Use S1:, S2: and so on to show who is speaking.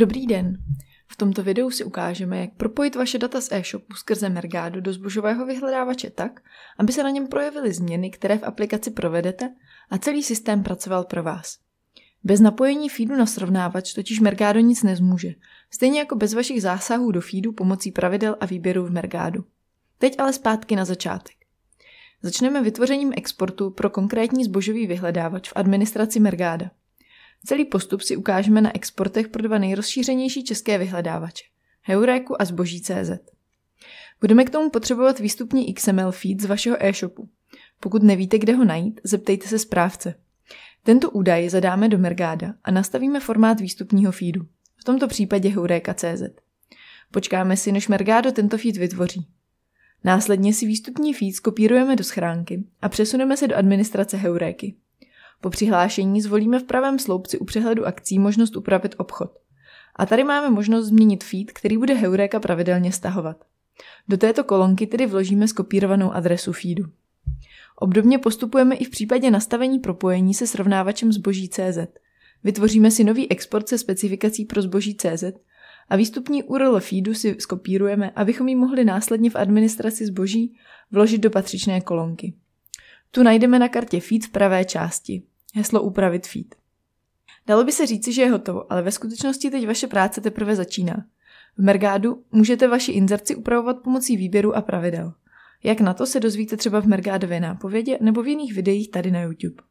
S1: Dobrý den! V tomto videu si ukážeme, jak propojit vaše data z e-shopu skrze Mergado do zbožového vyhledávače tak, aby se na něm projevily změny, které v aplikaci provedete a celý systém pracoval pro vás. Bez napojení feedu na srovnávač totiž Mergado nic nezmůže, stejně jako bez vašich zásahů do feedu pomocí pravidel a výběrů v Mergado. Teď ale zpátky na začátek. Začneme vytvořením exportu pro konkrétní zbožový vyhledávač v administraci Mergáda. Celý postup si ukážeme na exportech pro dva nejrozšířenější české vyhledávače – Heuréku a zboží.cz. Budeme k tomu potřebovat výstupní XML feed z vašeho e-shopu. Pokud nevíte, kde ho najít, zeptejte se správce. Tento údaj zadáme do Mergáda a nastavíme formát výstupního feedu, v tomto případě Heureka.cz. Počkáme si, než Mergádo tento feed vytvoří. Následně si výstupní feed skopírujeme do schránky a přesuneme se do administrace Heuréky. Po přihlášení zvolíme v pravém sloupci u přehledu akcí možnost upravit obchod. A tady máme možnost změnit feed, který bude Heureka pravidelně stahovat. Do této kolonky tedy vložíme skopírovanou adresu feedu. Obdobně postupujeme i v případě nastavení propojení se srovnávačem zboží.cz. Vytvoříme si nový export se specifikací pro zboží.cz a výstupní URL feedu si skopírujeme, abychom ji mohli následně v administraci zboží vložit do patřičné kolonky. Tu najdeme na kartě feed v pravé části. Heslo upravit feed. Dalo by se říci, že je hotovo, ale ve skutečnosti teď vaše práce teprve začíná. V Mergádu můžete vaši inzerci upravovat pomocí výběru a pravidel. Jak na to se dozvíte třeba v Mergádově nápovědě nebo v jiných videích tady na YouTube.